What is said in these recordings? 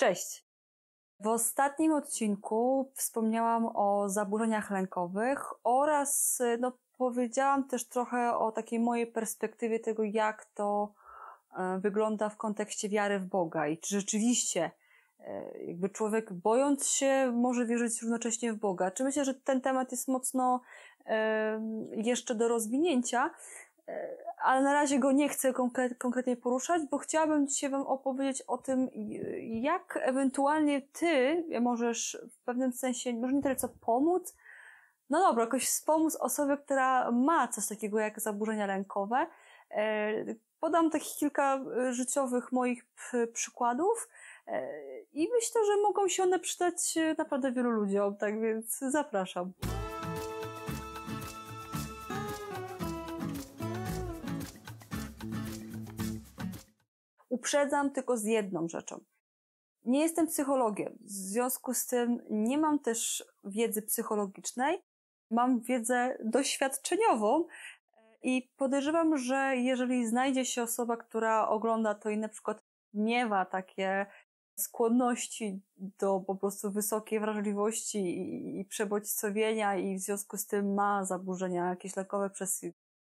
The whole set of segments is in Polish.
Cześć! W ostatnim odcinku wspomniałam o zaburzeniach lękowych oraz y, no, powiedziałam też trochę o takiej mojej perspektywie tego, jak to y, wygląda w kontekście wiary w Boga i czy rzeczywiście y, jakby człowiek bojąc się może wierzyć równocześnie w Boga. Czy myślę, że ten temat jest mocno jeszcze do rozwinięcia, ale na razie go nie chcę konkretnie poruszać, bo chciałabym dzisiaj Wam opowiedzieć o tym, jak ewentualnie Ty możesz w pewnym sensie, może nie tyle co pomóc, no dobra, jakoś wspomóc osobę, która ma coś takiego jak zaburzenia lękowe. E, podam takich kilka e, życiowych moich przykładów e, i myślę, że mogą się one przydać naprawdę wielu ludziom, tak więc zapraszam. uprzedzam tylko z jedną rzeczą. Nie jestem psychologiem, w związku z tym nie mam też wiedzy psychologicznej, mam wiedzę doświadczeniową e, i podejrzewam, że jeżeli znajdzie się osoba, która ogląda to i na przykład miewa takie skłonności do po prostu wysokiej wrażliwości i, i przebodźcowienia i w związku z tym ma zaburzenia jakieś lekowe przez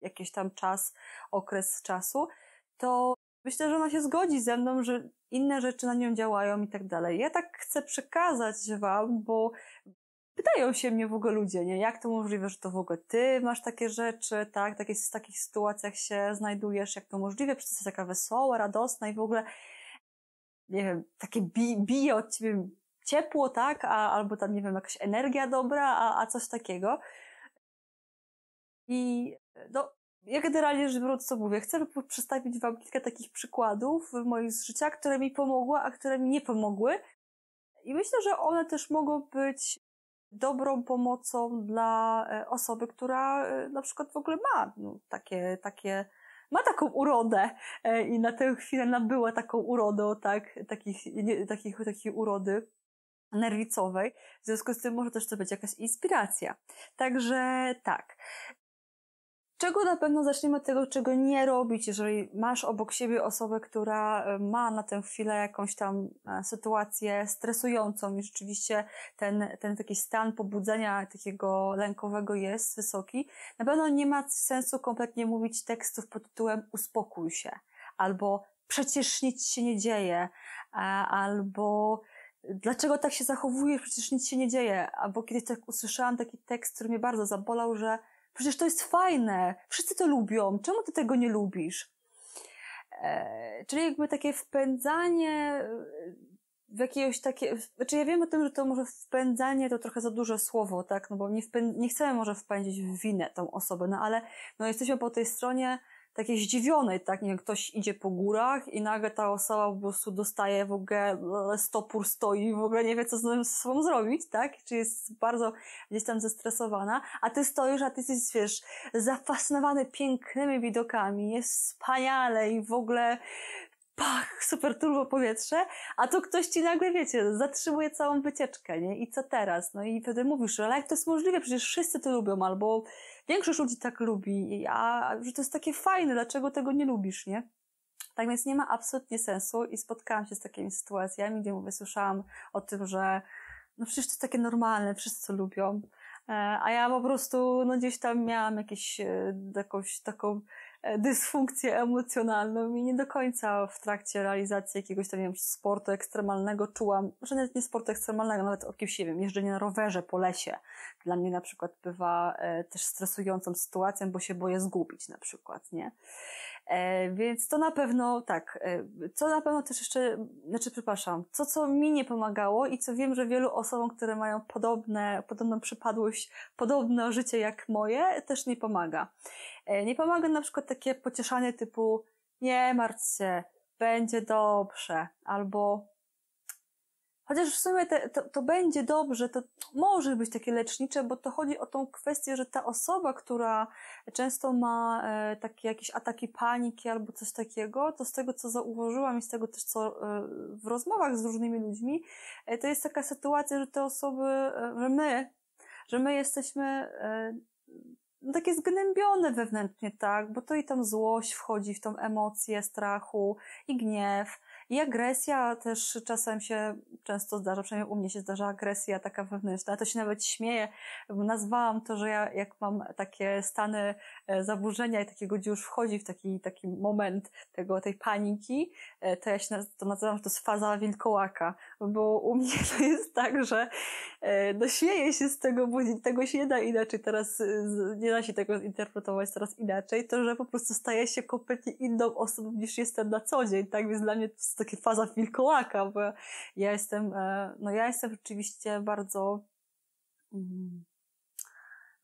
jakiś tam czas, okres czasu, to myślę, że ona się zgodzi ze mną, że inne rzeczy na nią działają i tak dalej. Ja tak chcę przekazać wam, bo pytają się mnie w ogóle ludzie, nie? Jak to możliwe, że to w ogóle ty masz takie rzeczy, tak? Takie, w takich sytuacjach się znajdujesz, jak to możliwe? Przecież jest taka wesoła, radosna i w ogóle, nie wiem, takie bi, bije od ciebie ciepło, tak? A, albo tam, nie wiem, jakaś energia dobra, a, a coś takiego. I no, ja generalnie rzecz biorąc, co mówię, chcę przedstawić Wam kilka takich przykładów moich z życia, które mi pomogły, a które mi nie pomogły. I myślę, że one też mogą być dobrą pomocą dla e, osoby, która e, na przykład w ogóle ma no, takie, takie, ma taką urodę e, i na tę chwilę nabyła taką urodę, tak, takich, nie, takich, takiej urody nerwicowej. W związku z tym może też to być jakaś inspiracja. Także tak czego na pewno zaczniemy od tego, czego nie robić, jeżeli masz obok siebie osobę, która e, ma na tę chwilę jakąś tam e, sytuację stresującą i rzeczywiście ten, ten taki stan pobudzenia takiego lękowego jest wysoki, na pewno nie ma sensu kompletnie mówić tekstów pod tytułem uspokój się albo przecież nic się nie dzieje albo dlaczego tak się zachowujesz, przecież nic się nie dzieje albo kiedyś tak usłyszałam taki tekst, który mnie bardzo zabolał, że Przecież to jest fajne, wszyscy to lubią, czemu ty tego nie lubisz? E, czyli jakby takie wpędzanie e, w jakiegoś takie, znaczy ja wiem o tym, że to może wpędzanie to trochę za duże słowo, tak, no bo nie, wpę, nie chcemy może wpędzić w winę tą osobę, no ale no jesteśmy po tej stronie, takie zdziwione, tak, nie wiem, ktoś idzie po górach i nagle ta osoba po prostu dostaje w ogóle e, stopór stoi, w ogóle nie wie, co z sobą zrobić, tak, czy jest bardzo gdzieś tam zestresowana, a ty stoisz, a ty jesteś, wiesz, zafascynowany pięknymi widokami, jest wspaniale i w ogóle pach, super turbo powietrze, a tu ktoś ci nagle, wiecie, zatrzymuje całą wycieczkę, nie? I co teraz? No i wtedy mówisz, ale jak to jest możliwe? Przecież wszyscy to lubią, albo większość ludzi tak lubi, a że to jest takie fajne, dlaczego tego nie lubisz, nie? Tak więc nie ma absolutnie sensu i spotkałam się z takimi sytuacjami, gdzie mówię, słyszałam o tym, że no przecież to jest takie normalne, wszyscy lubią. E, a ja po prostu, no gdzieś tam miałam jakieś, e, jakąś taką dysfunkcję emocjonalną i nie do końca w trakcie realizacji jakiegoś tam, nie wiem, sportu ekstremalnego czułam, że nawet nie sportu ekstremalnego, nawet o kimś, nie wiem, jeżdżenie na rowerze po lesie. Dla mnie na przykład bywa e, też stresującą sytuacją, bo się boję zgubić na przykład, nie? E, więc to na pewno tak, e, co na pewno też jeszcze, znaczy przepraszam, co co mi nie pomagało i co wiem, że wielu osobom, które mają podobne, podobną przypadłość, podobne życie jak moje, też nie pomaga. E, nie pomaga na przykład takie pocieszanie typu nie martw się, będzie dobrze, albo chociaż w sumie te, to, to będzie dobrze, to może być takie lecznicze, bo to chodzi o tą kwestię, że ta osoba, która często ma e, takie jakieś ataki paniki albo coś takiego, to z tego co zauważyłam i z tego też co e, w rozmowach z różnymi ludźmi, e, to jest taka sytuacja, że te osoby, e, że my, że my jesteśmy e, no takie zgnębione wewnętrznie, tak, bo to i tam złość wchodzi w tą emocję strachu i gniew. I agresja też czasem się często zdarza, przynajmniej u mnie się zdarza agresja taka wewnętrzna. Ja to się nawet śmieję, nazwałam to, że ja jak mam takie stany E, zaburzenia i takiego, gdzie już wchodzi w taki, taki moment tego, tej paniki, e, to ja się to nazywam, to jest faza wilkołaka, bo u mnie to jest tak, że e, no śmieję się z tego, bo tego się nie da inaczej teraz, nie da się tego interpretować teraz inaczej, to że po prostu staję się kompletnie inną osobą niż jestem na co dzień, tak? Więc dla mnie to jest taka faza wilkołaka, bo ja jestem, no ja jestem rzeczywiście bardzo mm,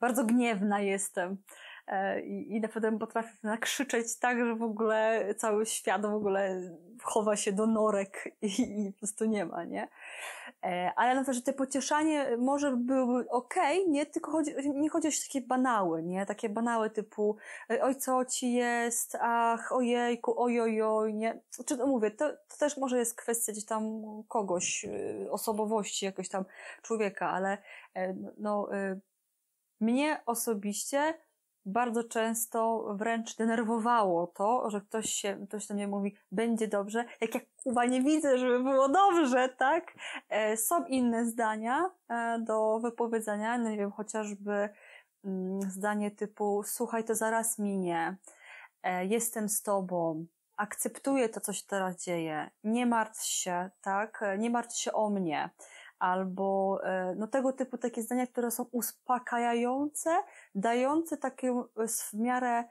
bardzo gniewna jestem. E, i, i pewno potrafi nakrzyczeć tak, że w ogóle cały świat w ogóle chowa się do norek i, i po prostu nie ma, nie? E, ale na to, że te pocieszanie może byłoby ok, nie? Tylko chodzi, nie chodzi o takie banały, nie? Takie banały typu e, oj, co ci jest, ach, ojejku, ojojoj, nie? Czy znaczy, to no mówię, to, to też może jest kwestia gdzieś tam kogoś, osobowości jakoś tam człowieka, ale no, mnie osobiście bardzo często wręcz denerwowało to, że ktoś się, ktoś do mnie mówi, będzie dobrze, jak ja kuwa nie widzę, żeby było dobrze, tak? E, są inne zdania e, do wypowiedzenia, no nie wiem, chociażby mm, zdanie typu, słuchaj, to zaraz minie, e, jestem z tobą, akceptuję to, co się teraz dzieje, nie martw się, tak? Nie martw się o mnie albo no, tego typu takie zdania, które są uspokajające, dający takie e, w miarę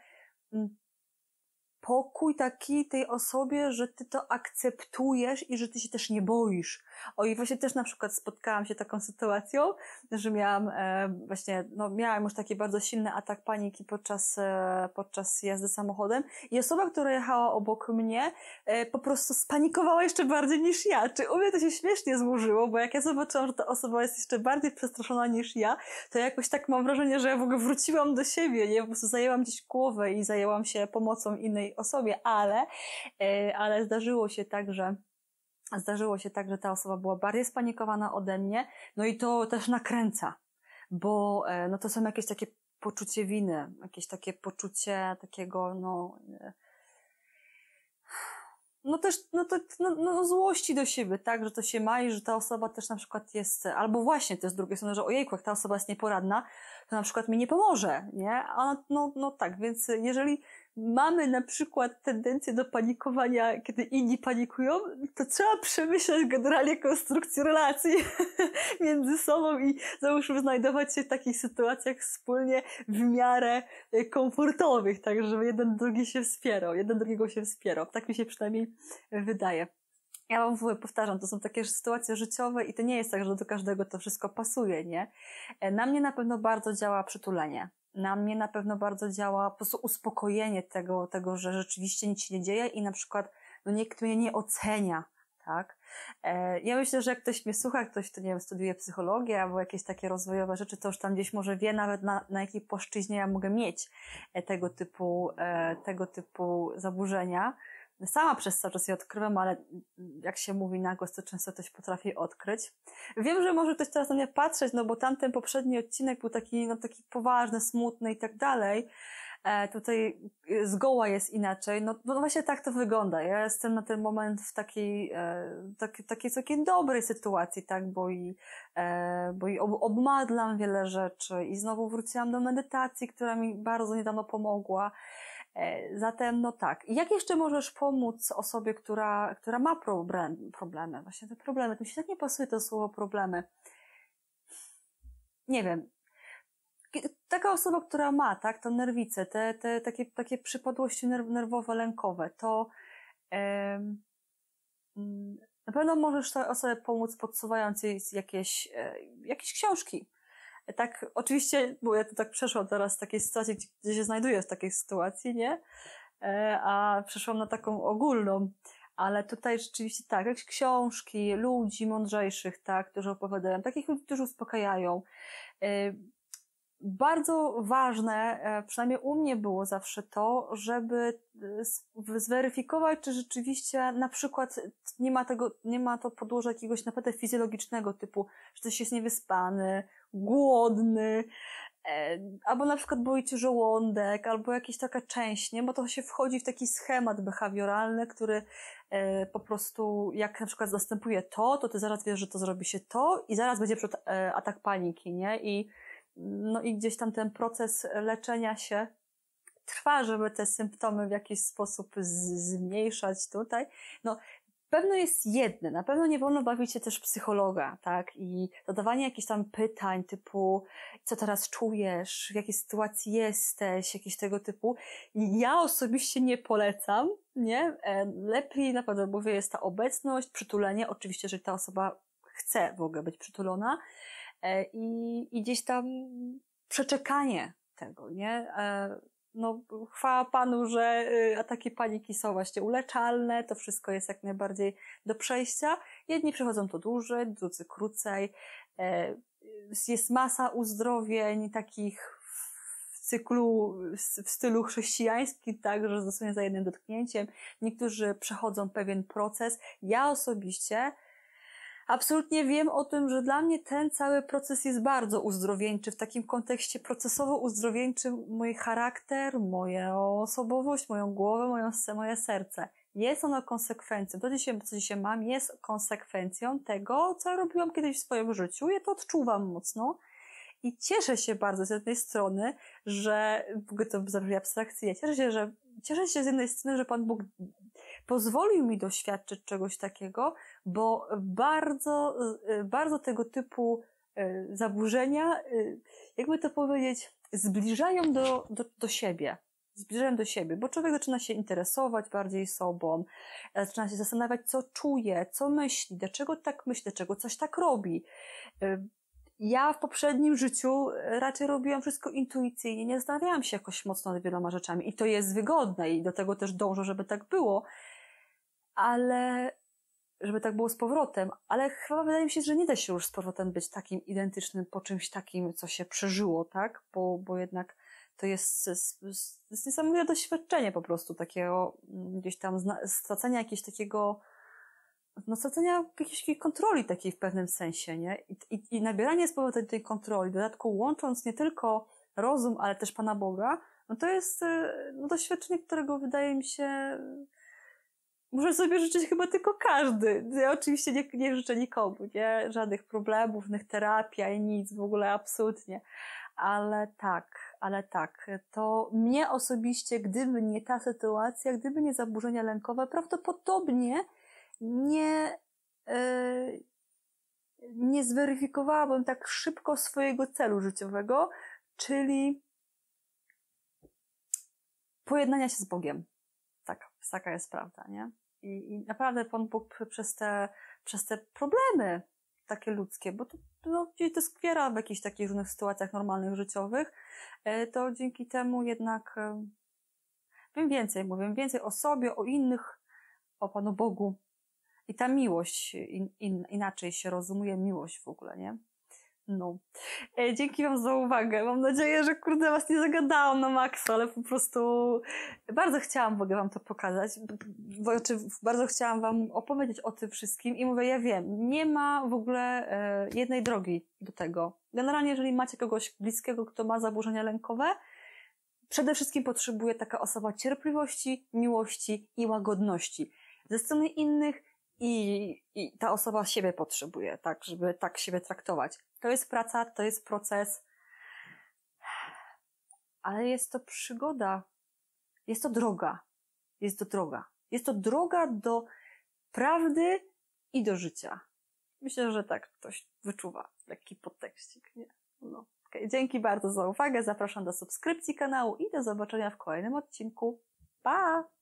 pokój taki tej osobie, że ty to akceptujesz i że ty się też nie boisz. O i właśnie też na przykład spotkałam się taką sytuacją, że miałam e, właśnie, no miałam już taki bardzo silny atak paniki podczas, e, podczas jazdy samochodem i osoba, która jechała obok mnie e, po prostu spanikowała jeszcze bardziej niż ja. Czy u mnie to się śmiesznie złożyło, bo jak ja zobaczyłam, że ta osoba jest jeszcze bardziej przestraszona niż ja, to jakoś tak mam wrażenie, że ja w ogóle wróciłam do siebie, nie? Po prostu zajęłam gdzieś głowę i zajęłam się pomocą innej o sobie, ale, e, ale zdarzyło się tak, że zdarzyło się tak, że ta osoba była bardziej spanikowana ode mnie, no i to też nakręca, bo e, no to są jakieś takie poczucie winy, jakieś takie poczucie takiego, no, e, no też, no to, no, no, złości do siebie, tak, że to się ma i że ta osoba też na przykład jest, albo właśnie też z drugiej strony, że ojejku, jak ta osoba jest nieporadna, to na przykład mi nie pomoże, nie? A no, no tak, więc jeżeli mamy na przykład tendencję do panikowania, kiedy inni panikują, to trzeba przemyśleć generalnie konstrukcję relacji między sobą i załóżmy znajdować się w takich sytuacjach wspólnie w miarę y, komfortowych, tak żeby jeden drugi się wspierał, jeden drugiego się wspierał. Tak mi się przynajmniej wydaje. Ja wam w ogóle powtarzam, to są takie sytuacje życiowe i to nie jest tak, że do każdego to wszystko pasuje, nie? E, na mnie na pewno bardzo działa przytulenie. Na mnie na pewno bardzo działa po prostu uspokojenie tego, tego, że rzeczywiście nic się nie dzieje i na przykład no nikt mnie nie ocenia, tak? E, ja myślę, że jak ktoś mnie słucha, ktoś, kto nie wiem, studiuje psychologię albo jakieś takie rozwojowe rzeczy, to już tam gdzieś może wie nawet na, na jakiej płaszczyźnie ja mogę mieć e, tego typu, tego typu zaburzenia sama przez cały czas je odkrywam, ale jak się mówi na głos, to często coś potrafię odkryć. Wiem, że może ktoś teraz na mnie patrzeć, no bo tamten poprzedni odcinek był taki, no taki poważny, smutny i tak dalej. E, tutaj y, zgoła jest inaczej. No, no, właśnie tak to wygląda. Ja jestem na ten moment w takiej, e, takiej, takiej całkiem dobrej sytuacji, tak, bo i, e, bo i ob, obmadlam wiele rzeczy i znowu wróciłam do medytacji, która mi bardzo niedawno pomogła. E, zatem, no tak. Jak jeszcze możesz pomóc osobie, która, która ma problem, problemy? Właśnie te problemy. To mi się tak nie pasuje to słowo problemy. Nie wiem. Taka osoba, która ma, tak, to nerwice, te, te takie, takie przypadłości nerwowe, lękowe, to em, mm, na pewno możesz tej osobie pomóc podsuwając jej jakieś, e, jakieś książki tak, oczywiście, bo ja to tak przeszłam teraz w takiej sytuacji, gdzie się znajduję w takiej sytuacji, nie? E, a przeszłam na taką ogólną, ale tutaj rzeczywiście tak, jakieś książki, ludzi mądrzejszych, tak, którzy opowiadają, takich ludzi, którzy uspokajają. E, bardzo ważne, e, przynajmniej u mnie było zawsze to, żeby zweryfikować, czy rzeczywiście na przykład nie ma tego, nie ma to podłoża jakiegoś naprawdę fizjologicznego typu, że ktoś jest niewyspany, głodny, e, albo na przykład boicie żołądek, albo jakieś taka część, nie? bo to się wchodzi w taki schemat behawioralny, który e, po prostu jak na przykład następuje to, to ty zaraz wiesz, że to zrobi się to i zaraz będzie przed e, atak paniki, nie? I, no i gdzieś tam ten proces leczenia się trwa, żeby te symptomy w jakiś sposób zmniejszać tutaj. No, pewno jest jedne, na pewno nie wolno bawić się też psychologa, tak? I zadawanie jakichś tam pytań typu, co teraz czujesz, w jakiej sytuacji jesteś, jakieś tego typu. Ja osobiście nie polecam, nie? E, lepiej naprawdę mówię jest ta obecność, przytulenie, oczywiście, że ta osoba chce w ogóle być przytulona e, i, i gdzieś tam przeczekanie tego, nie? E, no, chwała Panu, że y, ataki paniki są właśnie uleczalne, to wszystko jest jak najbardziej do przejścia. Jedni przychodzą to dłużej, drudzy krócej. E, jest masa uzdrowień takich w cyklu, w stylu chrześcijańskim, tak, że dosłownie za jednym dotknięciem. Niektórzy przechodzą pewien proces. Ja osobiście absolutnie wiem o tym, że dla mnie ten cały proces jest bardzo uzdrowieńczy, w takim kontekście procesowo uzdrowieńczy mój charakter, moją osobowość, moją głowę, moją, moje serce. Jest ono konsekwencją, to dzisiaj, co dzisiaj mam, jest konsekwencją tego, co robiłam kiedyś w swoim życiu. Ja to odczuwam mocno. I cieszę się bardzo z jednej strony, że, w ogóle to zabrzmi abstrakcyjnie, cieszę się, że, cieszę się z jednej strony, że Pan Bóg pozwolił mi doświadczyć czegoś takiego, bo bardzo, y, y, bardzo tego typu y, zaburzenia, jakby to powiedzieć, zbliżają do, do, do siebie. Zbliżają do siebie, bo człowiek zaczyna się interesować bardziej sobą, e, zaczyna się zastanawiać, co czuje, co myśli, dlaczego tak myśli, dlaczego coś tak robi. E, ja w poprzednim życiu raczej robiłam wszystko intuicyjnie, nie zastanawiałam się jakoś mocno nad wieloma rzeczami i to jest wygodne i do tego też dążę, żeby tak było, ale żeby tak było z powrotem, ale chyba wydaje mi się, że nie da się już z powrotem być takim identycznym po czymś takim, co się przeżyło, tak? Bo, bo jednak to jest, jest niesamowite doświadczenie po prostu takiego mm, gdzieś tam stracenia jakiegoś takiego no, stracenia jakiejś, jakiejś kontroli takiej w pewnym sensie, nie? I, i, i nabieranie z powrotem tej kontroli, w dodatku łącząc nie tylko rozum, ale też Pana Boga, no to jest y, no, doświadczenie, którego wydaje mi się może sobie życzyć chyba tylko każdy. Ja oczywiście nie, nie życzę nikomu, nie? Żadnych problemów, żadnych terapii, i nic, w ogóle absolutnie. Ale tak, ale tak. To mnie osobiście, gdyby nie ta sytuacja, gdyby nie zaburzenia lękowe, prawdopodobnie nie, yy, nie zweryfikowałabym tak szybko swojego celu życiowego, czyli pojednania się z Bogiem. Tak, taka jest prawda, nie? I, i naprawdę Pan Bóg przez te, przez te problemy takie ludzkie, bo to, no, gdzieś to skwiera w jakichś takich różnych sytuacjach normalnych, życiowych, e, to dzięki temu jednak e, wiem więcej, mówię więcej o sobie, o innych, o Panu Bogu. I ta miłość in, in, inaczej się rozumie, miłość w ogóle, nie? No. E, dzięki Wam za uwagę. Mam nadzieję, że kurde Was nie zagadałam na maksa, ale po prostu bardzo chciałam w ogóle Wam to pokazać. Znaczy, bardzo chciałam Wam opowiedzieć o tym wszystkim i mówię, ja wiem, nie ma w ogóle e, jednej drogi do tego. Generalnie, jeżeli macie kogoś bliskiego, kto ma zaburzenia lękowe, przede wszystkim potrzebuje taka osoba cierpliwości, miłości i łagodności. Ze strony innych i, i ta osoba siebie potrzebuje, tak, żeby tak siebie traktować. To jest praca, to jest proces, ale jest to przygoda. Jest to droga. Jest to droga. Jest to droga do prawdy i do życia. Myślę, że tak ktoś wyczuwa taki podtekstik. nie? No. Okay. Dzięki bardzo za uwagę. Zapraszam do subskrypcji kanału i do zobaczenia w kolejnym odcinku. Pa!